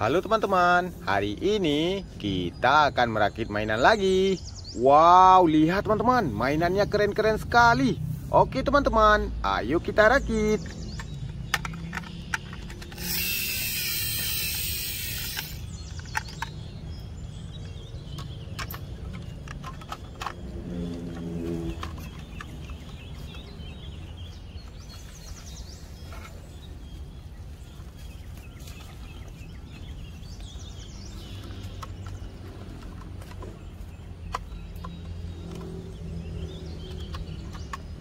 Halo teman-teman, hari ini kita akan merakit mainan lagi Wow, lihat teman-teman, mainannya keren-keren sekali Oke teman-teman, ayo kita rakit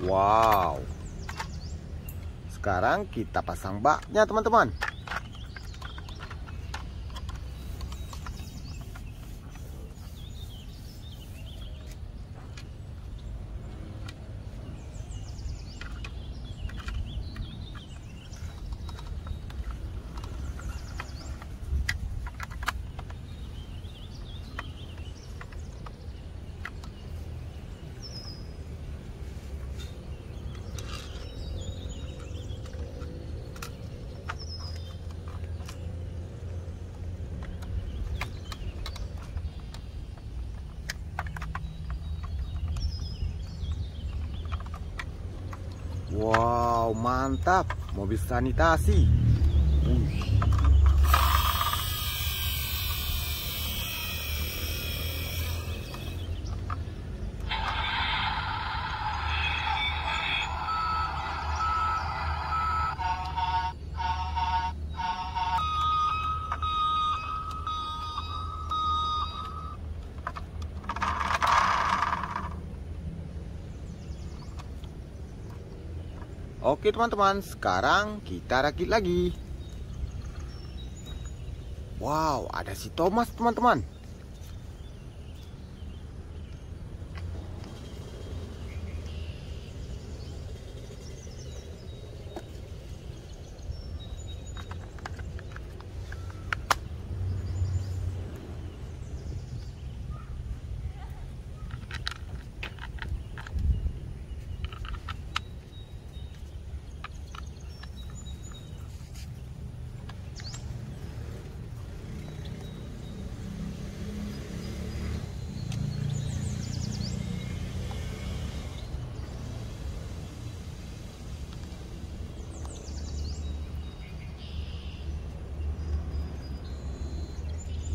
Wow. Sekarang kita pasang baknya teman-teman. Wow, mantap. Mobil sanitasi. Oke teman-teman, sekarang kita rakit lagi. Wow, ada si Thomas teman-teman.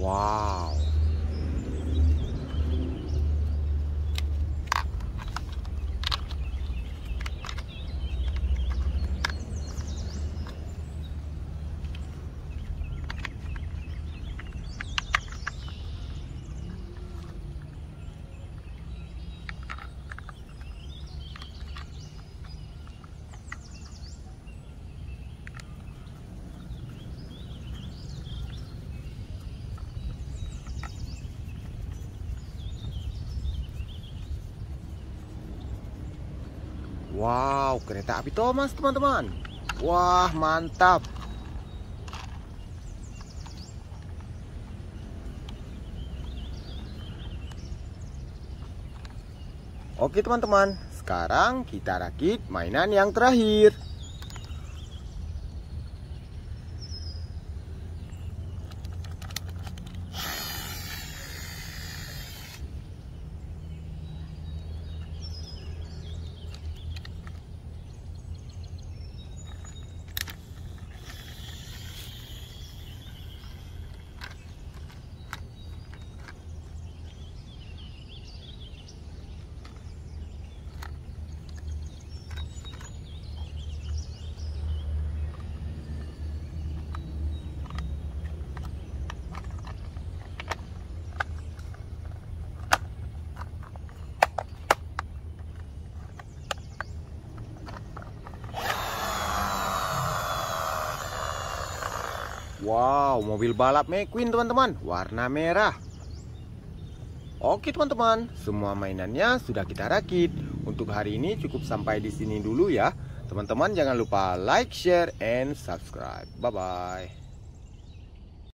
ว้า Wow, kereta api Thomas teman-teman. Wah, mantap. Oke teman-teman, sekarang kita rakit mainan yang terakhir. Wow, mobil balap McQueen teman-teman, warna merah. Oke teman-teman, semua mainannya sudah kita rakit. Untuk hari ini cukup sampai di sini dulu ya. Teman-teman jangan lupa like, share, and subscribe. Bye-bye.